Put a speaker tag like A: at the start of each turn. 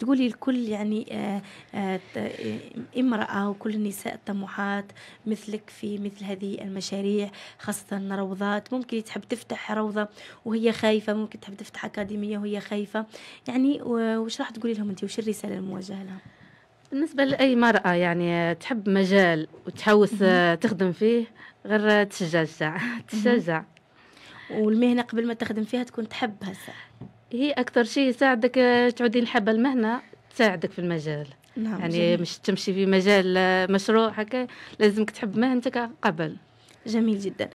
A: بتقولي الكل يعني آه، آه، آه، امرأة وكل النساء الطموحات مثلك في مثل هذه المشاريع خاصة روضات ممكن تحب تفتح روضة وهي خايفة ممكن تحب تفتح أكاديمية وهي خايفة يعني وش راح تقولي لهم أنت وش الرسالة الموجهة لها؟
B: بالنسبة لأي مرأة يعني تحب مجال وتحوس تخدم فيه غير تشجع تشجع والمهنة قبل ما تخدم فيها تكون تحبها صح هي اكثر شيء يساعدك تعودين حب المهنه تساعدك في المجال نعم يعني جميل. مش تمشي في مجال مشروع هكا لازمك تحب مهنتك قبل جميل جدا